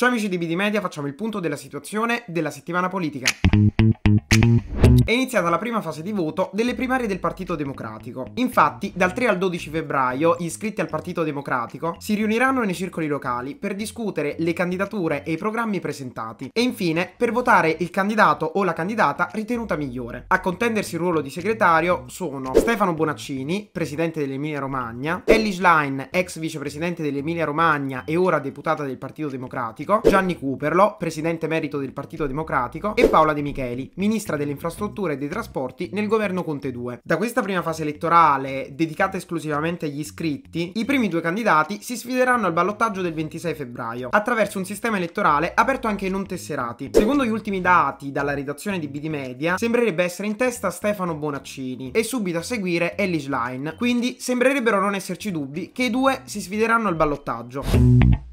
Ciao amici di BD Media, facciamo il punto della situazione della settimana politica è iniziata la prima fase di voto delle primarie del Partito Democratico. Infatti, dal 3 al 12 febbraio, gli iscritti al Partito Democratico si riuniranno nei circoli locali per discutere le candidature e i programmi presentati e infine per votare il candidato o la candidata ritenuta migliore. A contendersi il ruolo di segretario sono Stefano Bonaccini, presidente dell'Emilia Romagna, Ellie Schlein, ex vicepresidente dell'Emilia Romagna e ora deputata del Partito Democratico, Gianni Cuperlo, presidente merito del Partito Democratico e Paola De Micheli, ministra delle infrastrutture infrastrutture e dei trasporti nel governo Conte 2. Da questa prima fase elettorale, dedicata esclusivamente agli iscritti, i primi due candidati si sfideranno al ballottaggio del 26 febbraio, attraverso un sistema elettorale aperto anche ai non tesserati. Secondo gli ultimi dati dalla redazione di BD Media, sembrerebbe essere in testa Stefano Bonaccini e subito a seguire Ellis Line, quindi sembrerebbero non esserci dubbi che i due si sfideranno al ballottaggio.